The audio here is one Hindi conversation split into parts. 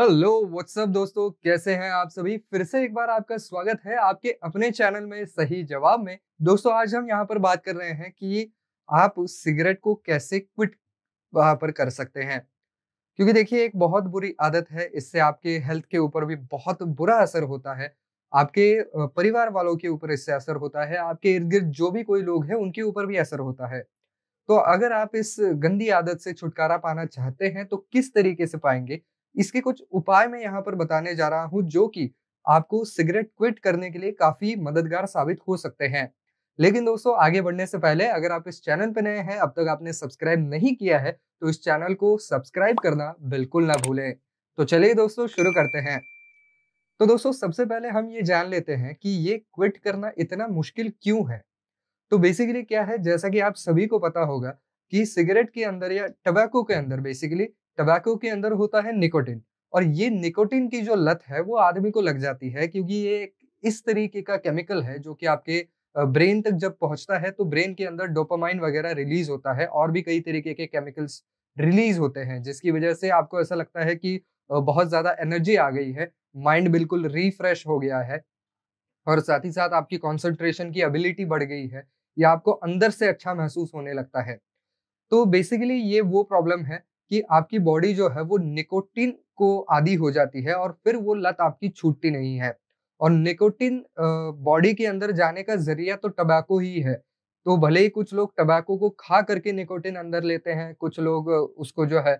हेलो व्हाट्सअप दोस्तों कैसे हैं आप सभी फिर से एक बार आपका स्वागत है आपके अपने चैनल में सही जवाब में दोस्तों आज हम यहाँ पर बात कर रहे हैं कि आप सिगरेट को कैसे क्विट वहां पर कर सकते हैं क्योंकि देखिए एक बहुत बुरी आदत है इससे आपके हेल्थ के ऊपर भी बहुत बुरा असर होता है आपके परिवार वालों के ऊपर इससे असर होता है आपके इर्द गिर्द जो भी कोई लोग हैं उनके ऊपर भी असर होता है तो अगर आप इस गंदी आदत से छुटकारा पाना चाहते हैं तो किस तरीके से पाएंगे इसके कुछ उपाय मैं यहाँ पर बताने जा रहा हूँ जो कि आपको सिगरेट क्विट करने के लिए काफी मददगार साबित हो सकते हैं लेकिन दोस्तों आगे बढ़ने से पहले अगर आप इस चैनल पर नए हैं अब तक आपने सब्सक्राइब नहीं किया है तो इस चैनल को सब्सक्राइब करना बिल्कुल ना भूलें तो चलिए दोस्तों शुरू करते हैं तो दोस्तों सबसे पहले हम ये जान लेते हैं कि ये क्विट करना इतना मुश्किल क्यों है तो बेसिकली क्या है जैसा कि आप सभी को पता होगा कि सिगरेट के अंदर या टबैको के अंदर बेसिकली टबैको के अंदर होता है निकोटिन और ये निकोटिन की जो लत है वो आदमी को लग जाती है क्योंकि ये इस तरीके का केमिकल है जो कि आपके ब्रेन तक जब पहुंचता है तो ब्रेन के अंदर डोपामाइन वगैरह रिलीज होता है और भी कई तरीके के केमिकल्स रिलीज होते हैं जिसकी वजह से आपको ऐसा लगता है कि बहुत ज़्यादा एनर्जी आ गई है माइंड बिल्कुल रिफ्रेश हो गया है और साथ ही साथ आपकी कॉन्सेंट्रेशन की एबिलिटी बढ़ गई है या आपको अंदर से अच्छा महसूस होने लगता है तो बेसिकली ये वो प्रॉब्लम है कि आपकी बॉडी जो है वो निकोटिन को आदि हो जाती है और फिर वो लत आपकी छूटती नहीं है और निकोटिन बॉडी के अंदर जाने का जरिया तो टबैको ही है तो भले ही कुछ लोग टबैको को खा करके निकोटिन अंदर लेते हैं कुछ लोग उसको जो है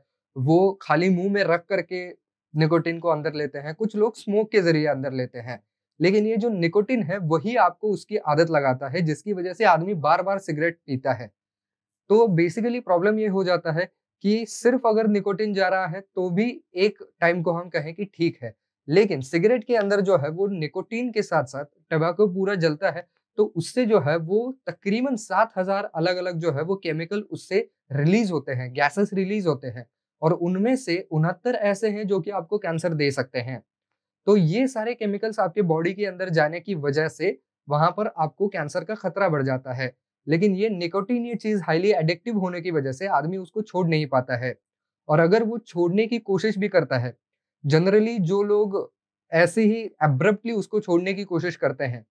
वो खाली मुंह में रख करके निकोटिन को अंदर लेते हैं कुछ लोग स्मोक के जरिए अंदर लेते हैं लेकिन ये जो निकोटिन है वही आपको उसकी आदत लगाता है जिसकी वजह से आदमी बार बार सिगरेट पीता है तो बेसिकली प्रॉब्लम ये हो जाता है कि सिर्फ अगर निकोटिन जा रहा है तो भी एक टाइम को हम कहें कि ठीक है लेकिन सिगरेट के अंदर जो है वो निकोटीन के साथ साथ टबाको पूरा जलता है तो उससे जो है वो तकरीबन सात हजार अलग अलग जो है वो केमिकल उससे रिलीज होते हैं गैसेस रिलीज होते हैं और उनमें से उनहत्तर ऐसे हैं जो कि आपको कैंसर दे सकते हैं तो ये सारे केमिकल्स आपके बॉडी के अंदर जाने की वजह से वहां पर आपको कैंसर का खतरा बढ़ जाता है लेकिन ये निकोटीन ये चीज़ हाईली एडिक्टिव होने की वजह से आदमी उसको छोड़ नहीं पाता है और अगर वो छोड़ने की कोशिश भी करता है जनरली जो लोग ऐसे ही एब्रप्टली उसको छोड़ने की कोशिश करते हैं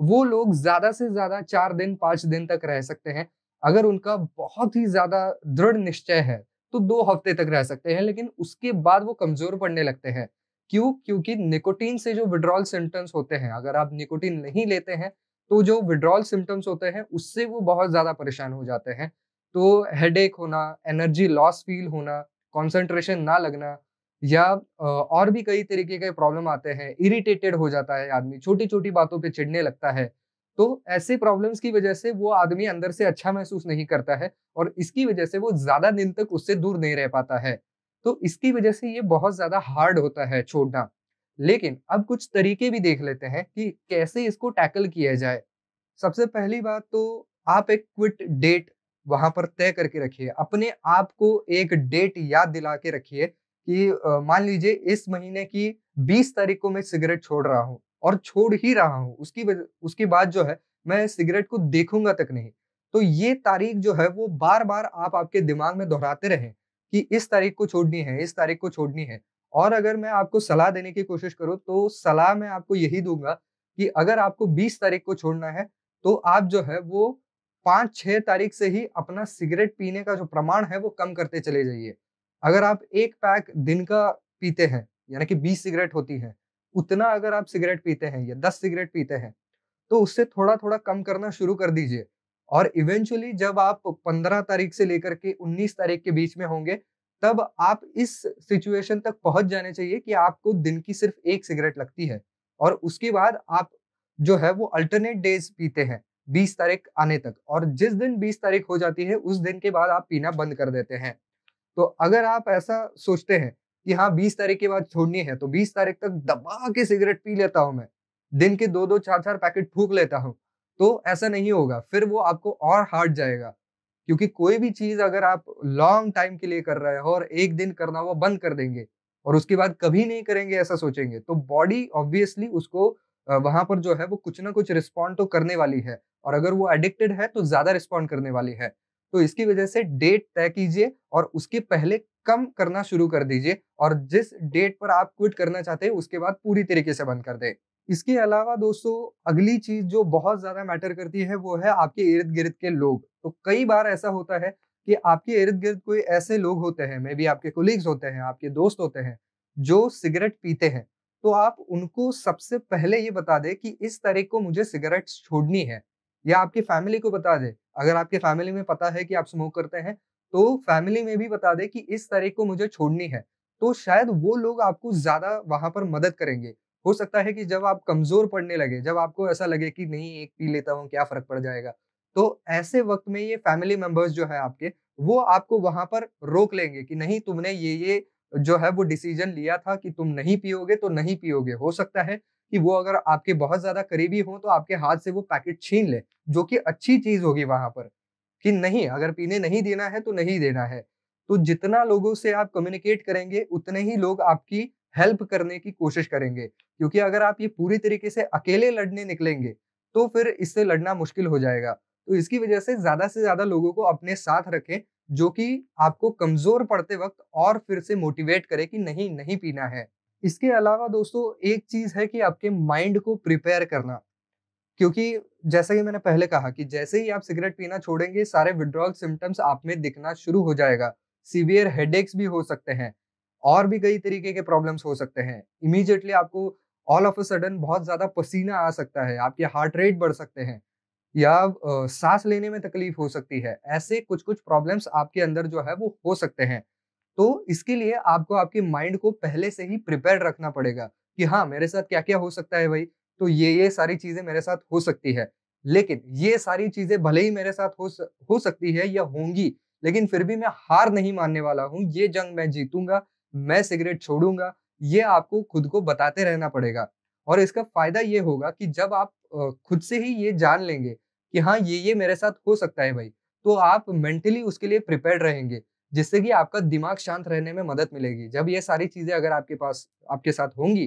वो लोग ज़्यादा से ज़्यादा चार दिन पांच दिन तक रह सकते हैं अगर उनका बहुत ही ज़्यादा दृढ़ निश्चय है तो दो हफ्ते तक रह सकते हैं लेकिन उसके बाद वो कमज़ोर पड़ने लगते हैं क्यों क्योंकि निकोटीन से जो विड्रॉल सिम्टम्स होते हैं अगर आप निकोटीन नहीं लेते हैं तो जो विड्रॉल सिम्टम्स होते हैं उससे वो बहुत ज़्यादा परेशान हो जाते हैं तो हेड होना एनर्जी लॉस फील होना कॉन्सेंट्रेशन ना लगना या और भी कई तरीके के प्रॉब्लम आते हैं इरिटेटेड हो जाता है आदमी छोटी छोटी बातों पे चिढ़ने लगता है तो ऐसे प्रॉब्लम्स की वजह से वो आदमी अंदर से अच्छा महसूस नहीं करता है और इसकी वजह से वो ज़्यादा दिन तक उससे दूर नहीं रह पाता है तो इसकी वजह से ये बहुत ज़्यादा हार्ड होता है छोड़ना लेकिन अब कुछ तरीके भी देख लेते हैं कि कैसे इसको टैकल किया जाए सबसे पहली बात तो आप एक क्विट डेट वहां पर तय करके रखिए अपने आप को एक डेट याद दिला के रखिए कि मान लीजिए इस महीने की बीस तारीख को मैं सिगरेट छोड़ रहा हूँ और छोड़ ही रहा हूँ उसकी उसके बाद जो है मैं सिगरेट को देखूंगा तक नहीं तो ये तारीख जो है वो बार बार आप आपके दिमाग में दोहराते रहें कि इस तारीख को छोड़नी है इस तारीख को छोड़नी है और अगर मैं आपको सलाह देने की कोशिश करूँ तो सलाह मैं आपको यही दूंगा कि अगर आपको 20 तारीख को छोड़ना है तो आप जो है वो पाँच छः तारीख से ही अपना सिगरेट पीने का जो प्रमाण है वो कम करते चले जाइए अगर आप एक पैक दिन का पीते हैं यानी कि बीस सिगरेट होती है उतना अगर आप सिगरेट पीते हैं या दस सिगरेट पीते हैं तो उससे थोड़ा थोड़ा कम करना शुरू कर दीजिए और इवेंचुअली जब आप पंद्रह तारीख से लेकर के उन्नीस तारीख के बीच में होंगे तब आप इस सिचुएशन तक पहुंच जाने चाहिए कि आपको दिन की सिर्फ एक सिगरेट लगती है और उसके बाद आप जो है वो अल्टरनेट डेज पीते हैं बीस तारीख आने तक और जिस दिन बीस तारीख हो जाती है उस दिन के बाद आप पीना बंद कर देते हैं तो अगर आप ऐसा सोचते हैं कि हाँ बीस तारीख के बाद छोड़नी है तो बीस तारीख तक दबा के सिगरेट पी लेता हूँ मैं दिन के दो दो चार चार पैकेट फूक लेता हूँ तो ऐसा नहीं होगा फिर वो आपको और हार्ड जाएगा क्योंकि कोई भी चीज अगर आप लॉन्ग टाइम के लिए कर रहे हो और एक दिन करना वो बंद कर देंगे और उसके बाद कभी नहीं करेंगे ऐसा सोचेंगे तो बॉडी ऑब्वियसली उसको वहां पर जो है वो कुछ ना कुछ रिस्पॉन्ड तो करने वाली है और अगर वो एडिक्टेड है तो ज्यादा रिस्पॉन्ड करने वाली है तो इसकी वजह से डेट तय कीजिए और उसके पहले कम करना शुरू कर दीजिए और जिस डेट पर आप क्विट करना चाहते हैं उसके बाद पूरी तरीके से बंद कर दें इसके अलावा दोस्तों अगली चीज जो बहुत ज्यादा मैटर करती है वो है आपके इर्द गिर्द के लोग तो कई बार ऐसा होता है कि आपके इर्द गिर्द कोई ऐसे लोग होते हैं मे बी आपके कोलिग्स होते हैं आपके दोस्त होते हैं जो सिगरेट पीते हैं तो आप उनको सबसे पहले ये बता दे कि इस तारीख को मुझे सिगरेट छोड़नी है या आपकी फैमिली को बता दे अगर आपके फैमिली में पता है कि आप स्मोक करते हैं तो फैमिली में भी बता दे कि इस तारीख को मुझे छोड़नी है तो शायद वो लोग आपको ज्यादा वहां पर मदद करेंगे हो सकता है कि जब आप कमजोर पड़ने लगे जब आपको ऐसा लगे कि नहीं एक पी लेता हूँ क्या फर्क पड़ जाएगा तो ऐसे वक्त में ये फैमिली मेंबर्स जो है आपके वो आपको वहां पर रोक लेंगे कि नहीं तुमने ये ये जो है वो डिसीजन लिया था कि तुम नहीं पियोगे तो नहीं पियोगे हो सकता है कि वो अगर आपके बहुत ज्यादा करीबी हो तो आपके हाथ से वो पैकेट छीन ले जो कि अच्छी चीज होगी वहां पर कि नहीं अगर पीने नहीं देना है तो नहीं देना है तो जितना लोगों से आप कम्युनिकेट करेंगे उतने ही लोग आपकी हेल्प करने की कोशिश करेंगे क्योंकि अगर आप ये पूरी तरीके से अकेले लड़ने निकलेंगे तो फिर इससे लड़ना मुश्किल हो जाएगा तो इसकी वजह से ज्यादा से ज्यादा लोगों को अपने साथ रखें जो कि आपको कमजोर पड़ते वक्त और फिर से मोटिवेट करे कि नहीं नहीं पीना है इसके अलावा दोस्तों एक चीज है कि आपके माइंड को प्रिपेयर करना क्योंकि जैसा कि मैंने पहले कहा कि जैसे ही आप सिगरेट पीना छोड़ेंगे सारे विड्रॉल सिम्टम्स आप में दिखना शुरू हो जाएगा सीवियर हेडेक्स भी हो सकते हैं और भी कई तरीके के प्रॉब्लम्स हो सकते हैं इमीजिएटली आपको ऑल ऑफ अ सडन बहुत ज़्यादा पसीना आ सकता है आपके हार्ट रेट बढ़ सकते हैं या सांस लेने में तकलीफ हो सकती है ऐसे कुछ कुछ प्रॉब्लम्स आपके अंदर जो है वो हो सकते हैं तो इसके लिए आपको आपके माइंड को पहले से ही प्रिपेयर रखना पड़ेगा कि हाँ मेरे साथ क्या क्या हो सकता है भाई तो ये ये सारी चीज़ें मेरे साथ हो सकती है लेकिन ये सारी चीज़ें भले ही मेरे साथ हो हो सकती है या होंगी लेकिन फिर भी मैं हार नहीं मानने वाला हूँ ये जंग मैं जीतूंगा मैं सिगरेट छोड़ूंगा ये आपको खुद को बताते रहना पड़ेगा और इसका फायदा ये होगा कि जब आप खुद से ही ये जान लेंगे कि हाँ ये ये मेरे साथ हो सकता है भाई तो आप मेंटली उसके लिए प्रिपेयर रहेंगे जिससे कि आपका दिमाग शांत रहने में मदद मिलेगी जब ये सारी चीजें अगर आपके पास आपके साथ होंगी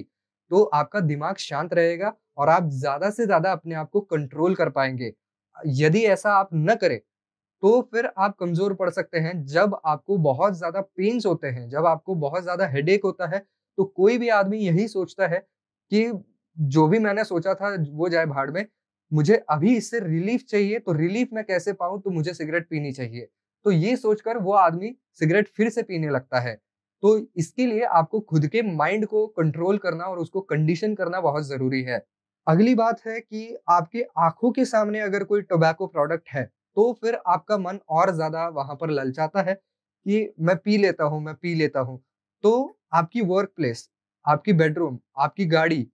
तो आपका दिमाग शांत रहेगा और आप ज्यादा से ज्यादा अपने आप को कंट्रोल कर पाएंगे यदि ऐसा आप न करें तो फिर आप कमजोर पड़ सकते हैं जब आपको बहुत ज्यादा पेन्स होते हैं जब आपको बहुत ज्यादा हेडेक होता है तो कोई भी आदमी यही सोचता है कि जो भी मैंने सोचा था वो जाए भाड़ में मुझे अभी इससे रिलीफ चाहिए तो रिलीफ मैं कैसे पाऊं तो मुझे सिगरेट पीनी चाहिए तो ये सोचकर वो आदमी सिगरेट फिर से पीने लगता है तो इसके लिए आपको खुद के माइंड को कंट्रोल करना और उसको कंडीशन करना बहुत ज़रूरी है अगली बात है कि आपके आंखों के सामने अगर कोई टोबैको प्रोडक्ट है तो फिर आपका मन और ज्यादा वहां पर ललचाता है कि मैं पी लेता हूँ मैं पी लेता हूँ तो आपकी वर्क प्लेस आपकी बेडरूम आपकी गाड़ी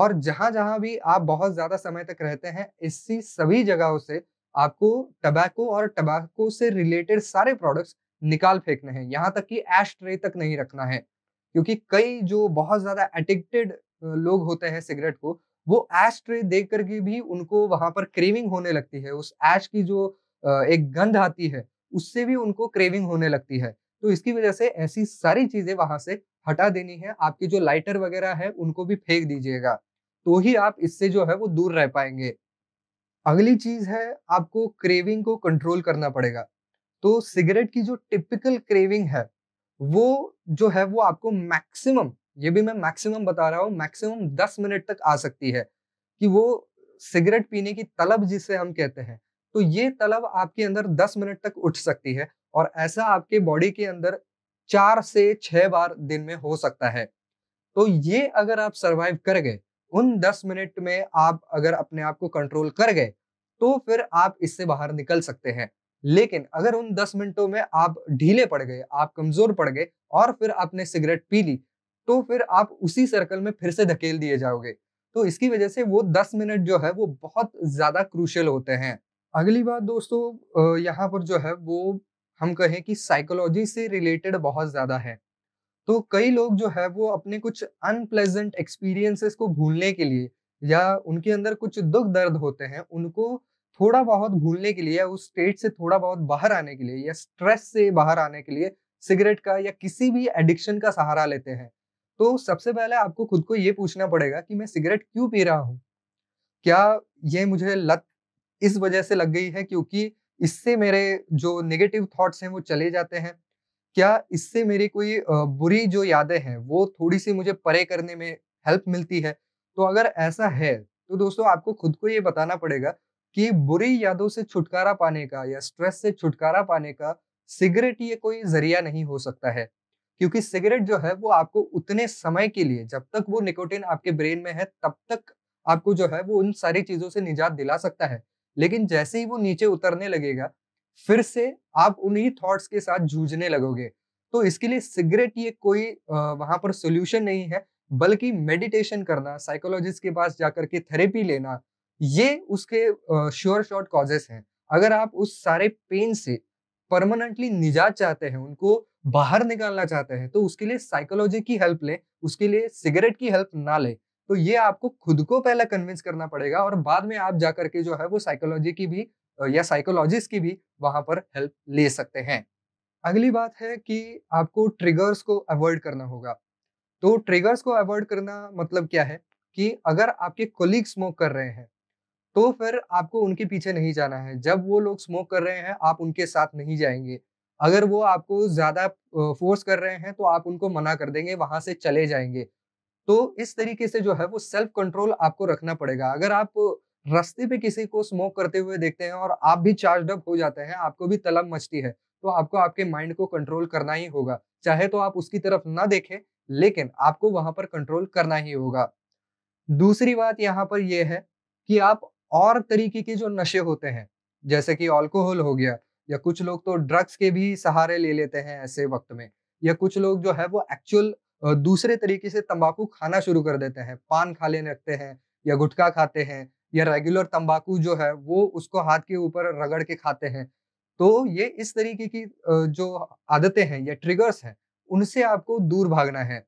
और जहां जहां भी आप बहुत ज्यादा समय तक रहते हैं इसी सभी जगहों से आपको टबैको और टबैको से रिलेटेड सारे प्रोडक्ट्स निकाल फेंकने हैं यहाँ तक कि एश ट्रे तक नहीं रखना है क्योंकि कई जो बहुत ज्यादा एडिक्टेड लोग होते हैं सिगरेट को वो एश ट्रे देख करके भी उनको वहां पर क्रेविंग होने लगती है उस एश की जो एक गंध आती है उससे भी उनको क्रेविंग होने लगती है तो इसकी वजह से ऐसी सारी चीजें वहां से हटा देनी है आपकी जो लाइटर वगैरह है उनको भी फेंक दीजिएगा तो ही आप इससे जो है वो दूर रह पाएंगे अगली चीज है आपको क्रेविंग को कंट्रोल करना पड़ेगा तो सिगरेट की जो टिपिकल क्रेविंग है वो जो है वो आपको मैक्सिमम ये भी मैं मैक्सिमम बता रहा हूँ मैक्सिमम दस मिनट तक आ सकती है कि वो सिगरेट पीने की तलब जिसे हम कहते हैं तो ये तलब आपके अंदर 10 मिनट तक उठ सकती है और ऐसा आपके बॉडी के अंदर चार से छह बार दिन में हो सकता है तो ये अगर आप सरवाइव कर गए उन 10 मिनट में आप अगर अपने आप को कंट्रोल कर गए तो फिर आप इससे बाहर निकल सकते हैं लेकिन अगर उन 10 मिनटों में आप ढीले पड़ गए आप कमजोर पड़ गए और फिर आपने सिगरेट पी ली तो फिर आप उसी सर्कल में फिर से धकेल दिए जाओगे तो इसकी वजह से वो 10 मिनट जो है वो बहुत ज्यादा क्रूशल होते हैं अगली बात दोस्तों यहाँ पर जो है वो हम कहें कि साइकोलॉजी से रिलेटेड बहुत ज़्यादा है तो कई लोग जो है वो अपने कुछ अनप्लेजेंट एक्सपीरियंसेस को भूलने के लिए या उनके अंदर कुछ दुख दर्द होते हैं उनको थोड़ा बहुत भूलने के लिए या उस स्टेट से थोड़ा बहुत बाहर आने के लिए या स्ट्रेस से बाहर आने के लिए सिगरेट का या किसी भी एडिक्शन का सहारा लेते हैं तो सबसे पहले आपको खुद को ये पूछना पड़ेगा कि मैं सिगरेट क्यों पी रहा हूँ क्या ये मुझे लत इस वजह से लग गई है क्योंकि इससे मेरे जो नेगेटिव थॉट्स हैं वो चले जाते हैं क्या इससे मेरी कोई बुरी जो यादें हैं वो थोड़ी सी मुझे परे करने में हेल्प मिलती है तो अगर ऐसा है तो दोस्तों आपको खुद को ये बताना पड़ेगा कि बुरी यादों से छुटकारा पाने का या स्ट्रेस से छुटकारा पाने का सिगरेट ये कोई जरिया नहीं हो सकता है क्योंकि सिगरेट जो है वो आपको उतने समय के लिए जब तक वो निकोटिन आपके ब्रेन में है तब तक आपको जो है वो उन सारी चीजों से निजात दिला सकता है लेकिन जैसे ही वो नीचे उतरने लगेगा फिर से आप उन्हीं थॉट्स के साथ जूझने लगोगे तो इसके लिए सिगरेट ये कोई वहां पर सोल्यूशन नहीं है बल्कि मेडिटेशन करना साइकोलॉजिस्ट के पास जाकर के थेरेपी लेना ये उसके श्योर शॉर्ट कॉजेस हैं अगर आप उस सारे पेन से परमानेंटली निजात चाहते हैं उनको बाहर निकालना चाहते हैं तो उसके लिए साइकोलॉजी की हेल्प लें उसके लिए सिगरेट की हेल्प ना लें तो ये आपको खुद को पहले कन्विंस करना पड़ेगा और बाद में आप जाकर के जो है वो साइकोलॉजी की भी या साइकोलॉजिस्ट की भी वहां पर हेल्प ले सकते हैं अगली बात है कि आपको ट्रिगर्स को अवॉइड करना होगा तो ट्रिगर्स को अवॉइड करना मतलब क्या है कि अगर आपके कोलीग स्मोक कर रहे हैं तो फिर आपको उनके पीछे नहीं जाना है जब वो लोग स्मोक कर रहे हैं आप उनके साथ नहीं जाएंगे अगर वो आपको ज्यादा फोर्स कर रहे हैं तो आप उनको मना कर देंगे वहां से चले जाएंगे तो इस तरीके से जो है वो सेल्फ कंट्रोल आपको रखना पड़ेगा अगर आप रास्ते पे किसी को स्मोक करते हुए देखते हैं और आप भी चार्ज अप हो जाते हैं आपको भी तलब मचती है तो आपको आपके माइंड को कंट्रोल करना ही होगा चाहे तो आप उसकी तरफ ना देखें लेकिन आपको वहां पर कंट्रोल करना ही होगा दूसरी बात यहाँ पर यह है कि आप और तरीके के जो नशे होते हैं जैसे कि अल्कोहल हो गया या कुछ लोग तो ड्रग्स के भी सहारे ले लेते हैं ऐसे वक्त में या कुछ लोग जो है वो एक्चुअल दूसरे तरीके से तंबाकू खाना शुरू कर देते हैं पान खा लेने लगते हैं या गुटखा खाते हैं या रेगुलर तंबाकू जो है वो उसको हाथ के ऊपर रगड़ के खाते हैं तो ये इस तरीके की जो आदतें हैं या ट्रिगर्स हैं उनसे आपको दूर भागना है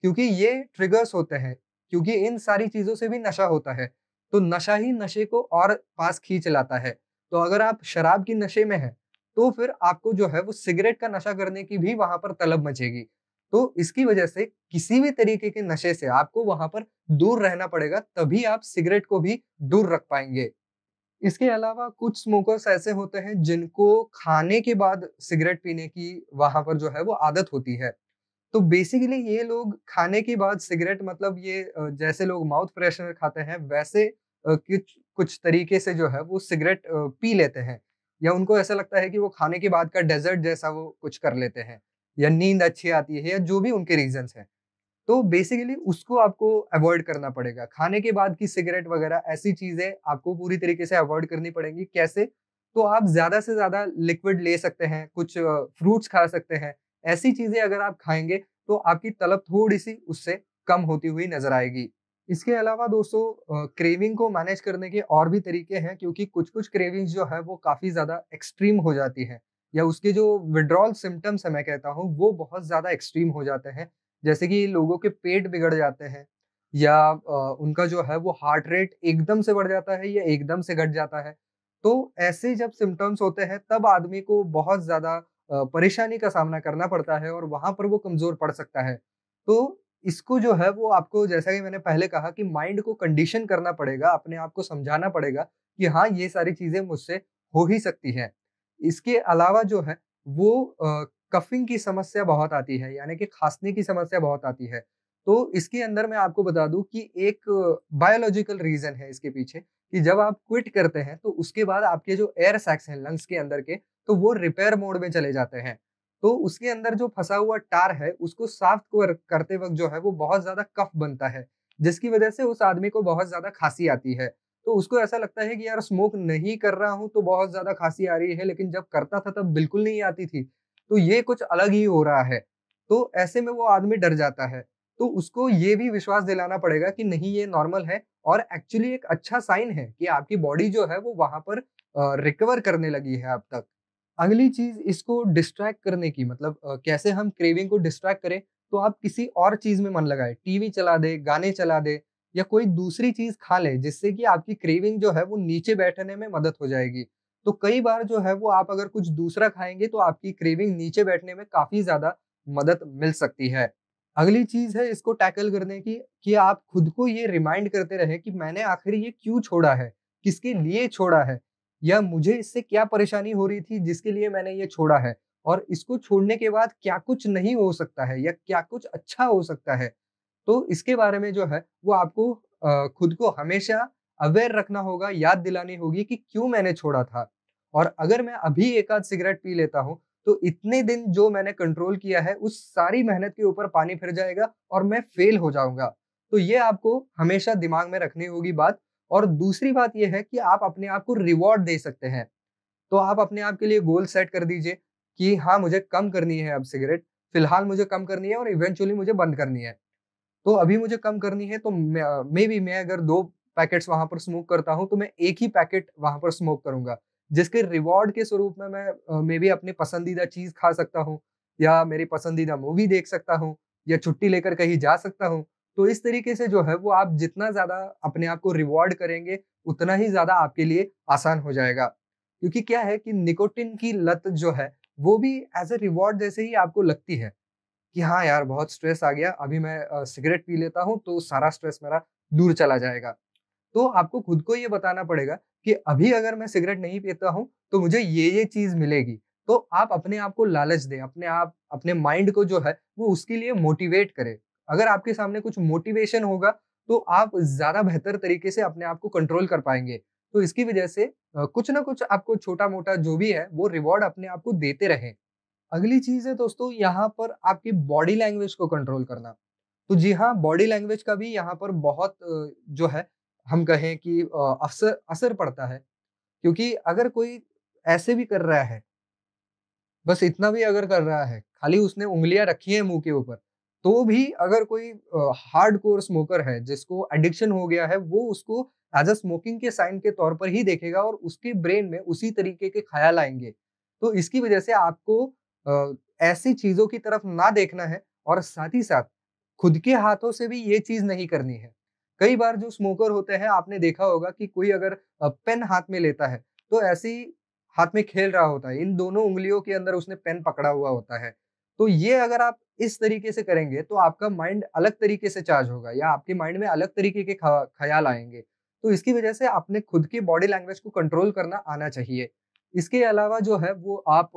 क्योंकि ये ट्रिगर्स होते हैं क्योंकि इन सारी चीज़ों से भी नशा होता है तो नशा ही नशे को और पास खींच लाता है तो अगर आप शराब की नशे में हैं तो फिर आपको जो है वो सिगरेट का नशा करने की भी वहां पर तलब मचेगी तो इसकी वजह से किसी भी तरीके के नशे से आपको वहां पर दूर रहना पड़ेगा तभी आप सिगरेट को भी दूर रख पाएंगे इसके अलावा कुछ स्मोकर्स ऐसे होते हैं जिनको खाने के बाद सिगरेट पीने की वहां पर जो है वो आदत होती है तो बेसिकली ये लोग खाने के बाद सिगरेट मतलब ये जैसे लोग माउथ फ्रेशनर खाते हैं वैसे कुछ कुछ तरीके से जो है वो सिगरेट पी लेते हैं या उनको ऐसा लगता है कि वो खाने के बाद का डेजर्ट जैसा वो कुछ कर लेते हैं या नींद अच्छी आती है या जो भी उनके रीजन हैं तो बेसिकली उसको आपको अवॉइड करना पड़ेगा खाने के बाद की सिगरेट वगैरह ऐसी चीज़ें आपको पूरी तरीके से अवॉइड करनी पड़ेंगी कैसे तो आप ज़्यादा से ज़्यादा लिक्विड ले सकते हैं कुछ फ्रूट्स खा सकते हैं ऐसी चीज़ें अगर आप खाएंगे तो आपकी तलब थोड़ी सी उससे कम होती हुई नज़र आएगी इसके अलावा दोस्तों क्रेविंग को मैनेज करने के और भी तरीके हैं क्योंकि कुछ कुछ क्रेविंग्स जो है वो काफ़ी ज़्यादा एक्सट्रीम हो जाती है या उसके जो विड्रॉल सिम्टम्स है मैं कहता हूँ वो बहुत ज़्यादा एक्सट्रीम हो जाते हैं जैसे कि लोगों के पेट बिगड़ जाते हैं या उनका जो है वो हार्ट रेट एकदम से बढ़ जाता है या एकदम से घट जाता है तो ऐसे जब सिम्टम्स होते हैं तब आदमी को बहुत ज़्यादा परेशानी का सामना करना पड़ता है और वहाँ पर वो कमज़ोर पड़ सकता है तो इसको जो है वो आपको जैसा कि मैंने पहले कहा कि माइंड को कंडीशन करना पड़ेगा अपने आप को समझाना पड़ेगा कि हाँ ये सारी चीज़ें मुझसे हो ही सकती हैं इसके अलावा जो है वो कफिंग की समस्या बहुत आती है यानी कि खांसने की समस्या बहुत आती है तो इसके अंदर मैं आपको बता दूं कि एक बायोलॉजिकल रीजन है इसके पीछे कि जब आप क्विट करते हैं तो उसके बाद आपके जो एयर सैक्स हैं लंग्स के अंदर के तो वो रिपेयर मोड में चले जाते हैं तो उसके अंदर जो फंसा हुआ टार है उसको साफ करते वक्त जो है वो बहुत ज्यादा कफ बनता है जिसकी वजह से उस आदमी को बहुत ज्यादा खांसी आती है तो उसको ऐसा लगता है कि यार स्मोक नहीं कर रहा हूँ तो बहुत ज़्यादा खांसी आ रही है लेकिन जब करता था तब बिल्कुल नहीं आती थी तो ये कुछ अलग ही हो रहा है तो ऐसे में वो आदमी डर जाता है तो उसको ये भी विश्वास दिलाना पड़ेगा कि नहीं ये नॉर्मल है और एक्चुअली एक अच्छा साइन है कि आपकी बॉडी जो है वो वहां पर रिकवर करने लगी है अब तक अगली चीज इसको डिस्ट्रैक्ट करने की मतलब कैसे हम क्रेविंग को डिस्ट्रैक्ट करें तो आप किसी और चीज में मन लगाए टीवी चला दे गाने चला दे या कोई दूसरी चीज खा लें जिससे कि आपकी क्रेविंग जो है वो नीचे बैठने में मदद हो जाएगी तो कई बार जो है वो आप अगर कुछ दूसरा खाएंगे तो आपकी क्रेविंग नीचे बैठने में काफी ज्यादा मदद मिल सकती है अगली चीज है इसको टैकल करने की कि आप खुद को ये रिमाइंड करते रहे कि मैंने आखिर ये क्यों छोड़ा है किसके लिए छोड़ा है या मुझे इससे क्या परेशानी हो रही थी जिसके लिए मैंने ये छोड़ा है और इसको छोड़ने के बाद क्या कुछ नहीं हो सकता है या क्या कुछ अच्छा हो सकता है तो इसके बारे में जो है वो आपको खुद को हमेशा अवेयर रखना होगा याद दिलानी होगी कि क्यों मैंने छोड़ा था और अगर मैं अभी एक आध सिगरेट पी लेता हूँ तो इतने दिन जो मैंने कंट्रोल किया है उस सारी मेहनत के ऊपर पानी फिर जाएगा और मैं फेल हो जाऊंगा तो ये आपको हमेशा दिमाग में रखनी होगी बात और दूसरी बात यह है कि आप अपने आप को रिवॉर्ड दे सकते हैं तो आप अपने आप के लिए गोल सेट कर दीजिए कि हाँ मुझे कम करनी है अब सिगरेट फिलहाल मुझे कम करनी है और इवेंचुअली मुझे बंद करनी है तो अभी मुझे कम करनी है तो मे बी मैं अगर दो पैकेट्स वहां पर स्मोक करता हूँ तो मैं एक ही पैकेट वहां पर स्मोक करूंगा जिसके रिवॉर्ड के स्वरूप में मैं मे बी अपनी पसंदीदा चीज खा सकता हूँ या मेरी पसंदीदा मूवी देख सकता हूँ या छुट्टी लेकर कहीं जा सकता हूँ तो इस तरीके से जो है वो आप जितना ज्यादा अपने आप को रिवॉर्ड करेंगे उतना ही ज्यादा आपके लिए आसान हो जाएगा क्योंकि क्या है कि निकोटिन की लत जो है वो भी एज ए रिवॉर्ड जैसे ही आपको लगती है कि हाँ यार बहुत स्ट्रेस आ गया अभी मैं सिगरेट पी लेता हूँ तो सारा स्ट्रेस मेरा दूर चला जाएगा तो आपको खुद को ये बताना पड़ेगा कि अभी अगर मैं सिगरेट नहीं पीता हूँ तो मुझे ये ये चीज मिलेगी तो आप अपने आप को लालच दें अपने आप अपने माइंड को जो है वो उसके लिए मोटिवेट करें अगर आपके सामने कुछ मोटिवेशन होगा तो आप ज्यादा बेहतर तरीके से अपने आप को कंट्रोल कर पाएंगे तो इसकी वजह से कुछ ना कुछ आपको छोटा मोटा जो भी है वो रिवॉर्ड अपने आप को देते रहें अगली चीज है दोस्तों यहाँ पर आपकी बॉडी लैंग्वेज को कंट्रोल करना तो जी हाँ बॉडी लैंग्वेज का भी यहाँ पर बहुत जो है हम कहें कि असर असर पड़ता है क्योंकि अगर कोई ऐसे भी कर रहा है बस इतना भी अगर कर रहा है खाली उसने उंगलियां रखी हैं मुंह के ऊपर तो भी अगर कोई हार्ड कोर स्मोकर है जिसको एडिक्शन हो गया है वो उसको एज अ स्मोकिंग के साइन के तौर पर ही देखेगा और उसके ब्रेन में उसी तरीके के ख्याल आएंगे तो इसकी वजह से आपको ऐसी चीजों की तरफ ना देखना है और साथ ही साथ खुद के हाथों से भी ये चीज नहीं करनी है कई बार जो स्मोकर होते हैं आपने देखा होगा कि कोई अगर पेन हाथ में लेता है तो ऐसी हाथ में खेल रहा होता है इन दोनों उंगलियों के अंदर उसने पेन पकड़ा हुआ होता है तो ये अगर आप इस तरीके से करेंगे तो आपका माइंड अलग तरीके से चार्ज होगा या आपके माइंड में अलग तरीके के ख्याल आएंगे तो इसकी वजह से आपने खुद की बॉडी लैंग्वेज को कंट्रोल करना आना चाहिए इसके अलावा जो है वो आप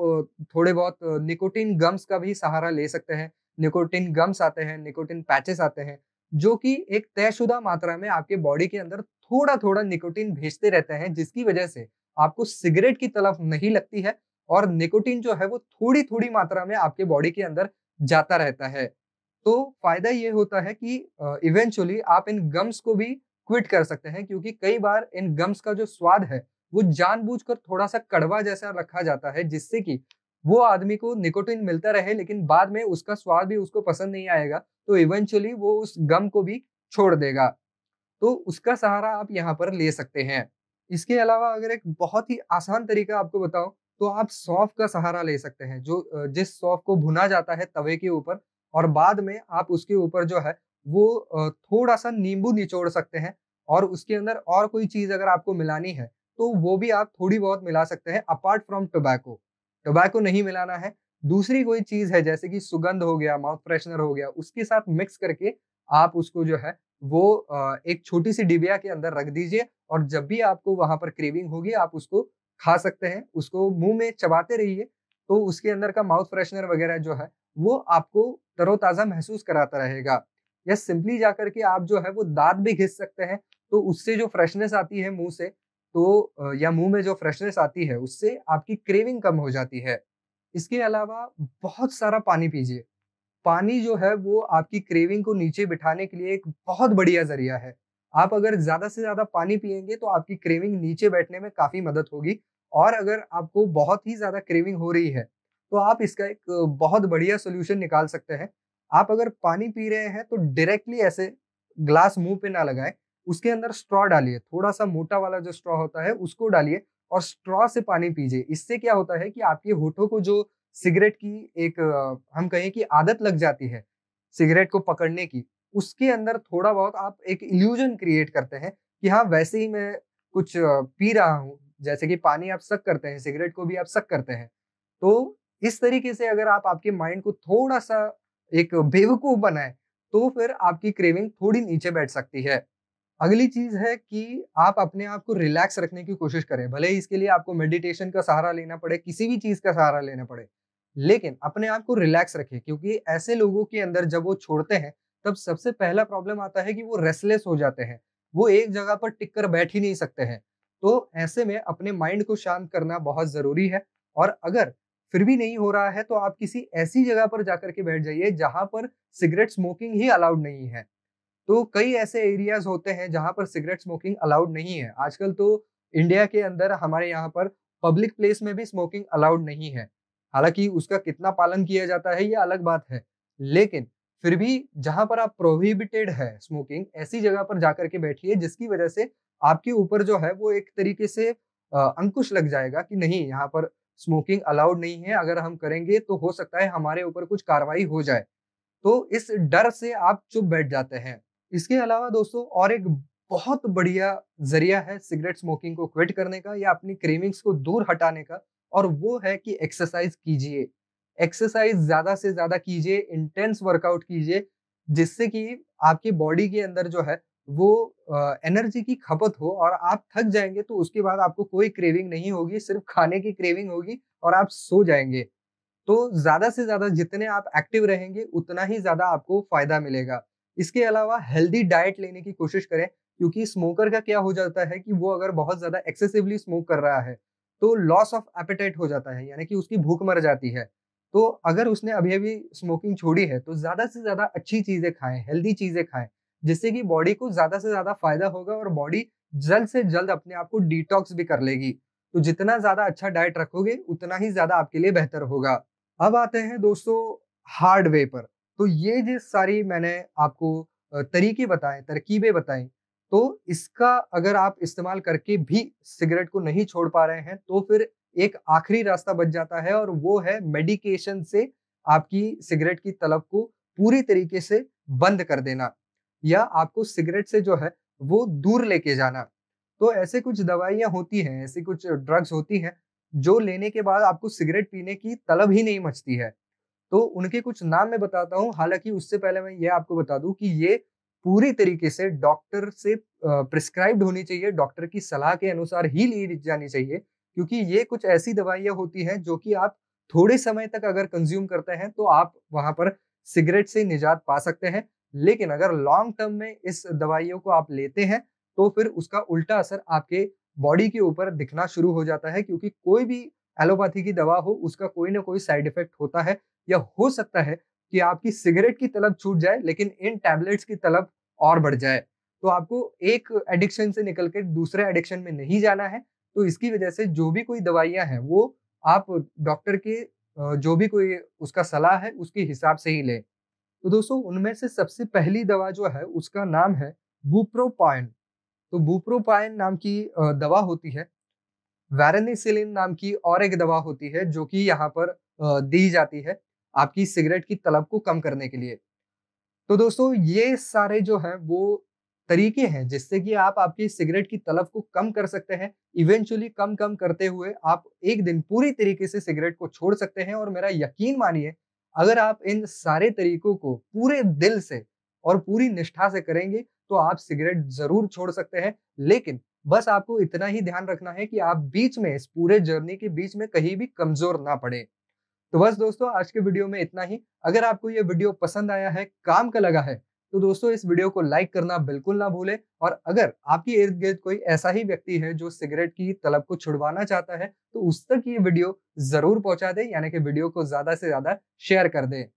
थोड़े बहुत निकोटिन गम्स का भी सहारा ले सकते हैं निकोटिन गम्स आते हैं निकोटिन पैचेस आते हैं जो कि एक तयशुदा मात्रा में आपके बॉडी के अंदर थोड़ा थोड़ा निकोटिन भेजते रहते हैं जिसकी वजह से आपको सिगरेट की तलफ नहीं लगती है और निकोटिन जो है वो थोड़ी थोड़ी मात्रा में आपके बॉडी के अंदर जाता रहता है तो फायदा ये होता है कि इवेंचुअली आप इन गम्स को भी क्विट कर सकते हैं क्योंकि कई बार इन गम्स का जो स्वाद है वो जानबूझकर थोड़ा सा कड़वा जैसा रखा जाता है जिससे कि वो आदमी को निकोटिन मिलता रहे लेकिन बाद में उसका स्वाद भी उसको पसंद नहीं आएगा तो इवेंचुअली वो उस गम को भी छोड़ देगा तो उसका सहारा आप यहाँ पर ले सकते हैं इसके अलावा अगर एक बहुत ही आसान तरीका आपको बताओ तो आप सौफ का सहारा ले सकते हैं जो जिस सौफ को भुना जाता है तवे के ऊपर और बाद में आप उसके ऊपर जो है वो थोड़ा सा नींबू निचोड़ सकते हैं और उसके अंदर और कोई चीज़ अगर आपको मिलानी है तो वो भी आप थोड़ी बहुत मिला सकते हैं अपार्ट फ्रॉम टोबैको टोबैको नहीं मिलाना है दूसरी कोई चीज है जैसे कि सुगंध हो गया माउथ फ्रेशनर हो गया उसके साथ मिक्स करके आप उसको जो है वो एक छोटी सी डिबिया के अंदर रख दीजिए और जब भी आपको वहां पर क्रेविंग होगी आप उसको खा सकते हैं उसको मुंह में चबाते रहिए तो उसके अंदर का माउथ फ्रेशनर वगैरह जो है वो आपको तरोताज़ा महसूस कराता रहेगा या सिंपली जाकर के आप जो है वो दांत भी घिस सकते हैं तो उससे जो फ्रेशनेस आती है मुंह से तो या मुंह में जो फ्रेशनेस आती है उससे आपकी क्रेविंग कम हो जाती है इसके अलावा बहुत सारा पानी पीजिए पानी जो है वो आपकी क्रेविंग को नीचे बिठाने के लिए एक बहुत बढ़िया जरिया है आप अगर ज़्यादा से ज़्यादा पानी पियेंगे तो आपकी क्रेविंग नीचे बैठने में काफ़ी मदद होगी और अगर आपको बहुत ही ज़्यादा क्रेविंग हो रही है तो आप इसका एक बहुत बढ़िया सोल्यूशन निकाल सकते हैं आप अगर पानी पी रहे हैं तो डायरेक्टली ऐसे ग्लास मुंह पे ना लगाएं उसके अंदर स्ट्रॉ डालिए थोड़ा सा मोटा वाला जो स्ट्रॉ होता है उसको डालिए और स्ट्रॉ से पानी पीजिए इससे क्या होता है कि आपके होठों को जो सिगरेट की एक हम कहें कि आदत लग जाती है सिगरेट को पकड़ने की उसके अंदर थोड़ा बहुत आप एक इल्यूजन क्रिएट करते हैं कि हाँ वैसे ही मैं कुछ पी रहा हूँ जैसे कि पानी आप सक करते हैं सिगरेट को भी आप सक करते हैं तो इस तरीके से अगर आप आपके माइंड को थोड़ा सा एक बेवकूफ बनाए तो फिर आपकी क्रेविंग थोड़ी नीचे बैठ सकती है अगली चीज है कि आप अपने आप को रिलैक्स रखने की कोशिश करें भले ही इसके लिए आपको मेडिटेशन का सहारा लेना पड़े किसी भी चीज का सहारा लेना पड़े लेकिन अपने आप को रिलैक्स रखें क्योंकि ऐसे लोगों के अंदर जब वो छोड़ते हैं तब सबसे पहला प्रॉब्लम आता है कि वो रेस्टलेस हो जाते हैं वो एक जगह पर टिक कर बैठ ही नहीं सकते हैं तो ऐसे में अपने माइंड को शांत करना बहुत जरूरी है और अगर फिर भी नहीं हो रहा है तो आप किसी ऐसी जगह पर जाकर के बैठ जाइए जहां पर सिगरेट स्मोकिंग ही अलाउड नहीं है तो कई ऐसे एरियाज होते हैं जहाँ पर सिगरेट स्मोकिंग अलाउड नहीं है आजकल तो इंडिया के अंदर हमारे यहाँ पर पब्लिक प्लेस में भी स्मोकिंग अलाउड नहीं है हालांकि उसका कितना पालन किया जाता है ये अलग बात है लेकिन फिर भी जहां पर आप प्रोहिबिटेड है स्मोकिंग ऐसी जगह पर जाकर के बैठिए जिसकी वजह से आपके ऊपर जो है वो एक तरीके से अंकुश लग जाएगा कि नहीं यहाँ पर स्मोकिंग अलाउड नहीं है अगर हम करेंगे तो हो सकता है हमारे ऊपर कुछ कार्रवाई हो जाए तो इस डर से आप चुप बैठ जाते हैं इसके अलावा दोस्तों और एक बहुत बढ़िया जरिया है सिगरेट स्मोकिंग को क्विट करने का या अपनी क्रेविंग्स को दूर हटाने का और वो है कि एक्सरसाइज कीजिए एक्सरसाइज ज्यादा से ज्यादा कीजिए इंटेंस वर्कआउट कीजिए जिससे कि आपकी बॉडी के अंदर जो है वो एनर्जी की खपत हो और आप थक जाएंगे तो उसके बाद आपको कोई क्रेविंग नहीं होगी सिर्फ खाने की क्रेविंग होगी और आप सो जाएंगे तो ज्यादा से ज्यादा जितने आप एक्टिव रहेंगे उतना ही ज्यादा आपको फायदा मिलेगा इसके अलावा हेल्दी डाइट लेने की कोशिश करें क्योंकि स्मोकर का क्या हो जाता है कि वो अगर बहुत ज़्यादा एक्सेसिवली स्मोक कर रहा है तो लॉस ऑफ एपेटाइट हो जाता है यानी कि उसकी भूख मर जाती है तो अगर उसने अभी अभी स्मोकिंग छोड़ी है तो ज़्यादा से ज़्यादा अच्छी चीज़ें खाएं हेल्दी चीज़ें खाएं जिससे कि बॉडी को ज़्यादा से ज़्यादा फायदा होगा और बॉडी जल्द से जल्द अपने आप को डिटॉक्स भी कर लेगी तो जितना ज़्यादा अच्छा डाइट रखोगे उतना ही ज़्यादा आपके लिए बेहतर होगा अब आते हैं दोस्तों हार्ड वे पर तो ये जिस सारी मैंने आपको तरीके बताए तरकीबें बताएं तो इसका अगर आप इस्तेमाल करके भी सिगरेट को नहीं छोड़ पा रहे हैं तो फिर एक आखिरी रास्ता बच जाता है और वो है मेडिकेशन से आपकी सिगरेट की तलब को पूरी तरीके से बंद कर देना या आपको सिगरेट से जो है वो दूर लेके जाना तो ऐसे कुछ दवाइयाँ होती हैं ऐसी कुछ ड्रग्स होती हैं जो लेने के बाद आपको सिगरेट पीने की तलब ही नहीं मचती है तो उनके कुछ नाम मैं बताता हूँ हालांकि उससे पहले मैं ये आपको बता दूं कि ये पूरी तरीके से डॉक्टर से प्रिस्क्राइब्ड होनी चाहिए डॉक्टर की सलाह के अनुसार ही ली जानी चाहिए क्योंकि ये कुछ ऐसी दवाइयां होती हैं जो कि आप थोड़े समय तक अगर कंज्यूम करते हैं तो आप वहां पर सिगरेट से निजात पा सकते हैं लेकिन अगर लॉन्ग टर्म में इस दवाइयों को आप लेते हैं तो फिर उसका उल्टा असर आपके बॉडी के ऊपर दिखना शुरू हो जाता है क्योंकि कोई भी एलोपैथी की दवा हो उसका कोई ना कोई साइड इफेक्ट होता है या हो सकता है कि आपकी सिगरेट की तलब छूट जाए लेकिन इन टैबलेट्स की तलब और बढ़ जाए तो आपको एक एडिक्शन से निकल के दूसरे एडिक्शन में नहीं जाना है तो इसकी वजह से जो भी कोई दवाइयां हैं वो आप डॉक्टर के जो भी कोई उसका सलाह है उसके हिसाब से ही लें तो दोस्तों उनमें से सबसे पहली दवा जो है उसका नाम है बुप्रोपायन तो बुप्रोपायन नाम की दवा होती है वैरनीसिलिन नाम की और एक दवा होती है जो कि यहाँ पर दी जाती है आपकी सिगरेट की तलब को कम करने के लिए तो दोस्तों ये सारे जो है वो तरीके हैं जिससे कि आप आपकी सिगरेट की तलब को कम कर सकते हैं इवेंचुअली कम कम करते हुए आप एक दिन पूरी तरीके से सिगरेट को छोड़ सकते हैं और मेरा यकीन मानिए अगर आप इन सारे तरीकों को पूरे दिल से और पूरी निष्ठा से करेंगे तो आप सिगरेट जरूर छोड़ सकते हैं लेकिन बस आपको इतना ही ध्यान रखना है कि आप बीच में इस पूरे जर्नी के बीच में कहीं भी कमजोर ना पड़े तो बस दोस्तों आज के वीडियो में इतना ही अगर आपको ये वीडियो पसंद आया है काम का लगा है तो दोस्तों इस वीडियो को लाइक करना बिल्कुल ना भूलें और अगर आपके इर्द गिर्द कोई ऐसा ही व्यक्ति है जो सिगरेट की तलब को छुड़वाना चाहता है तो उस तक ये वीडियो जरूर पहुंचा दें यानी कि वीडियो को ज्यादा से ज्यादा शेयर कर दें